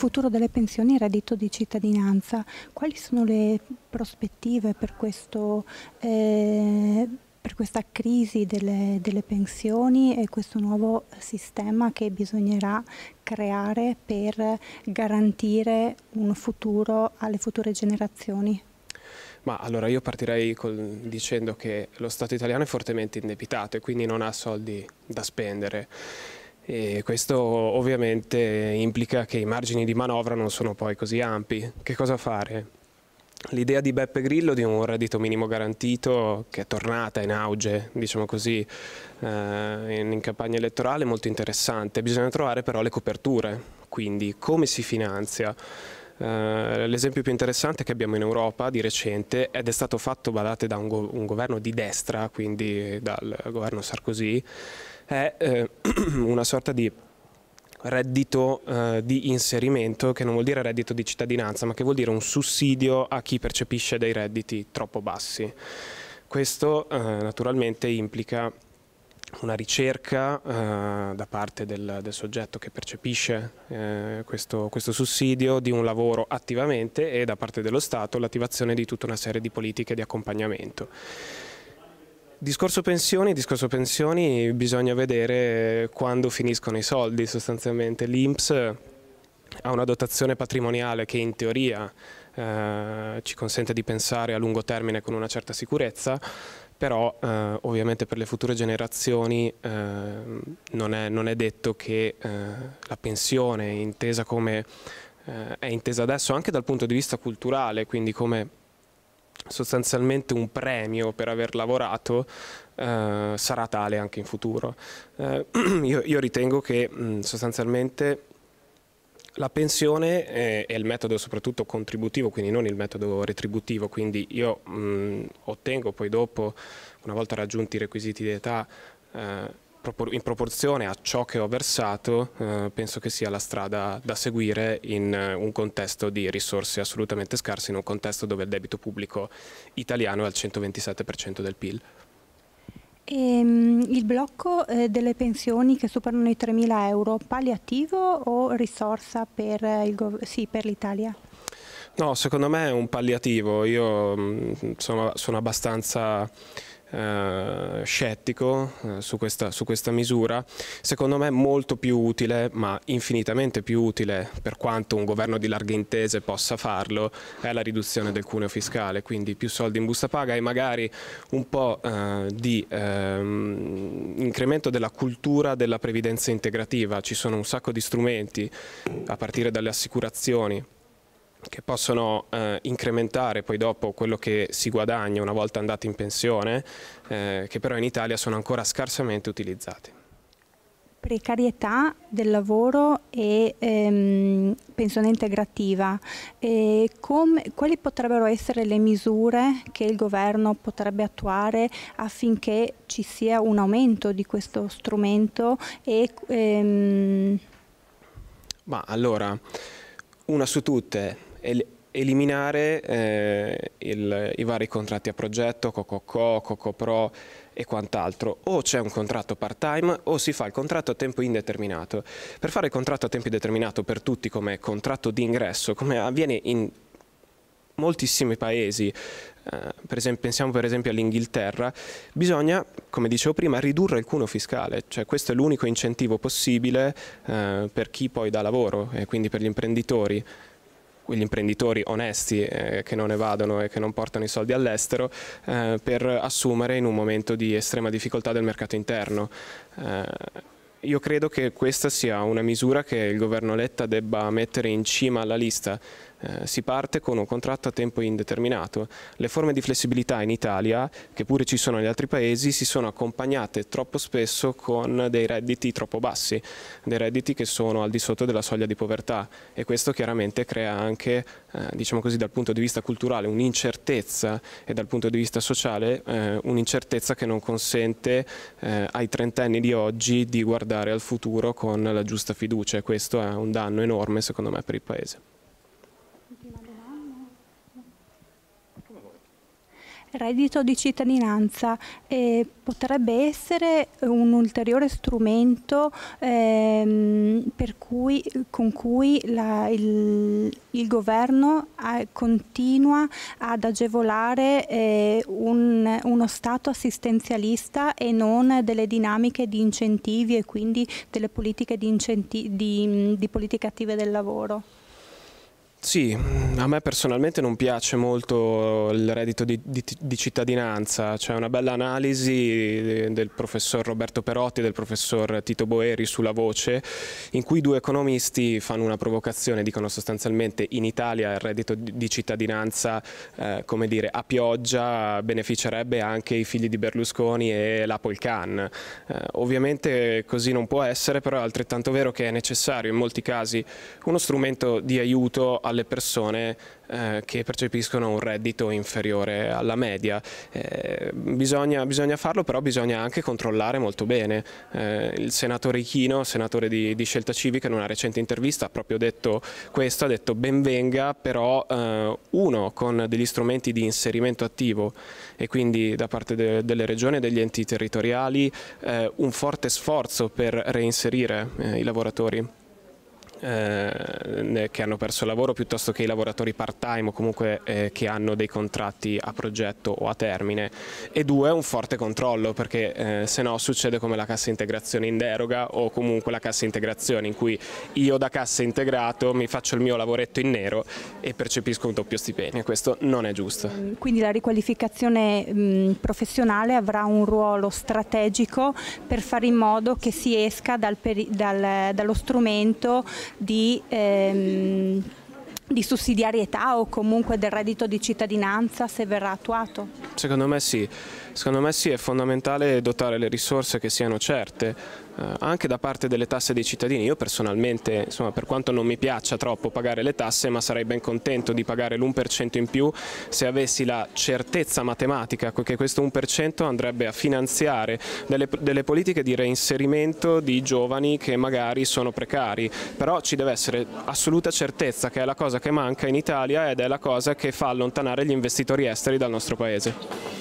futuro delle pensioni e reddito di cittadinanza. Quali sono le prospettive per, questo, eh, per questa crisi delle, delle, pensioni e questo nuovo sistema che bisognerà creare per garantire un futuro alle future generazioni? Ma allora io partirei con, dicendo che lo Stato italiano è fortemente indebitato e quindi non ha soldi da spendere e questo ovviamente implica che i margini di manovra non sono poi così ampi. Che cosa fare? L'idea di Beppe Grillo di un reddito minimo garantito che è tornata in auge, diciamo così, eh, in campagna elettorale è molto interessante. Bisogna trovare però le coperture, quindi come si finanzia? Eh, l'esempio più interessante che abbiamo in Europa di recente ed è stato fatto badate da un, go un governo di destra, quindi dal governo Sarkozy, è eh, una sorta di reddito eh, di inserimento che non vuol dire reddito di cittadinanza ma che vuol dire un sussidio a chi percepisce dei redditi troppo bassi. Questo eh, naturalmente implica una ricerca eh, da parte del, del, soggetto che percepisce eh, questo, questo, sussidio di un lavoro attivamente e da parte dello Stato l'attivazione di tutta una serie di politiche di accompagnamento. Discorso pensioni, discorso pensioni, bisogna vedere quando finiscono i soldi sostanzialmente. L'INPS ha una dotazione patrimoniale che in teoria eh, ci consente di pensare a lungo termine con una certa sicurezza, però eh, ovviamente per le future generazioni eh, non, è, non, è, detto che eh, la pensione intesa come eh, è intesa adesso anche dal punto di vista culturale, quindi come sostanzialmente un premio per aver lavorato eh, sarà tale anche in futuro. Eh, io, io, ritengo che mh, sostanzialmente la pensione è, è, il metodo soprattutto contributivo, quindi non il metodo retributivo, quindi io mh, ottengo poi dopo, una volta raggiunti i requisiti di età, eh, in proporzione a ciò che ho versato eh, penso che sia la strada da seguire in eh, un contesto di risorse assolutamente scarse, in un contesto dove il debito pubblico italiano è al 127% del PIL. Ehm, il blocco eh, delle pensioni che superano i 3.000 euro, palliativo o risorsa per, sì, per l'Italia? No, secondo me è un palliativo. Io mm, sono, sono abbastanza eh, scettico eh, su, questa, su, questa, misura, secondo me molto più utile, ma infinitamente più utile, per quanto un governo di larghe intese possa farlo, è la riduzione del cuneo fiscale, quindi più soldi in busta paga e magari un po' eh, di ehm, incremento della cultura della previdenza integrativa. Ci sono un sacco di strumenti, a partire dalle assicurazioni, che possono eh, incrementare poi dopo quello che si guadagna una volta andati in pensione, eh, che però in Italia sono ancora scarsamente utilizzati. Precarietà del lavoro e ehm, pensione integrativa. E com, quali potrebbero essere le misure che il governo potrebbe attuare affinché ci sia un aumento di questo strumento? E, ehm... Ma allora, una su tutte el eliminare eh, il, i vari contratti a progetto, CocoCo, CocoPro e quant'altro. O c'è un contratto part-time o si fa il contratto a tempo indeterminato. Per fare il contratto a tempo indeterminato per tutti come contratto di ingresso, come avviene in moltissimi paesi, eh, per esempio, pensiamo per esempio all'Inghilterra, bisogna, come dicevo prima, ridurre il cuneo fiscale, cioè questo è l'unico incentivo possibile eh, per chi poi dà lavoro e quindi per gli imprenditori gli imprenditori onesti eh, che non evadono e che non portano i soldi all'estero eh, per assumere in un momento di estrema difficoltà del mercato interno. Eh, io credo che questa sia una misura che il governo Letta debba mettere in cima alla lista eh, si parte con un contratto a tempo indeterminato. Le forme di flessibilità in Italia, che pure ci sono negli altri paesi, si sono accompagnate troppo spesso con dei redditi troppo bassi, dei redditi che sono al di sotto della soglia di povertà e questo chiaramente crea anche, eh, diciamo così, dal punto di vista culturale un'incertezza e dal punto di vista sociale eh, un'incertezza che non consente eh, ai trentenni di oggi di guardare al futuro con la giusta fiducia e questo è un danno enorme secondo me per il Paese. reddito di cittadinanza eh, potrebbe essere un ulteriore strumento ehm, cui, con cui la, il, il, governo eh, continua ad agevolare eh, un, uno Stato assistenzialista e non delle dinamiche di incentivi e quindi delle politiche di, di, di politiche attive del lavoro. Sì, a me personalmente non piace molto il reddito di, di, di cittadinanza, c'è una bella analisi eh, del professor Roberto Perotti e del professor Tito Boeri sulla voce, in cui due economisti fanno una provocazione, dicono sostanzialmente in Italia il reddito di, cittadinanza, eh, come dire, a pioggia beneficerebbe anche i figli di Berlusconi e l'Apolcan. Eh, ovviamente così non può essere, però è altrettanto vero che è necessario in molti casi uno strumento di aiuto a alle persone eh, che percepiscono un reddito inferiore alla media. Eh, bisogna, bisogna, farlo però bisogna anche controllare molto bene. Eh, il senatore Chino, senatore di, di, Scelta Civica, in una recente intervista ha proprio detto questo, ha detto benvenga però eh, uno con degli strumenti di inserimento attivo e quindi da parte de, delle regioni e degli enti territoriali eh, un forte sforzo per reinserire eh, i lavoratori eh, che hanno perso il lavoro piuttosto che i lavoratori part time o comunque eh, che hanno dei contratti a progetto o a termine e due un forte controllo perché eh, se no succede come la cassa integrazione in deroga o comunque la cassa integrazione in cui io da cassa integrato mi faccio il mio lavoretto in nero e percepisco un doppio stipendio questo non è giusto. Mm, quindi la riqualificazione mh, mm, professionale avrà un ruolo strategico per fare in modo che si esca dal dal, dallo strumento di... Ehm, di sussidiarietà o comunque del reddito di cittadinanza se verrà attuato? Secondo me sì, Secondo me sì, è fondamentale dotare le risorse che siano certe, eh, anche da parte delle tasse dei cittadini. Io personalmente, insomma, per quanto non mi piaccia troppo pagare le tasse, ma sarei ben contento di pagare l'1% in più se avessi la certezza matematica che questo 1% andrebbe a finanziare delle, delle, politiche di reinserimento di giovani che magari sono precari. Però ci deve essere assoluta certezza che è la cosa che manca in Italia ed è la cosa che fa allontanare gli investitori esteri dal nostro Paese.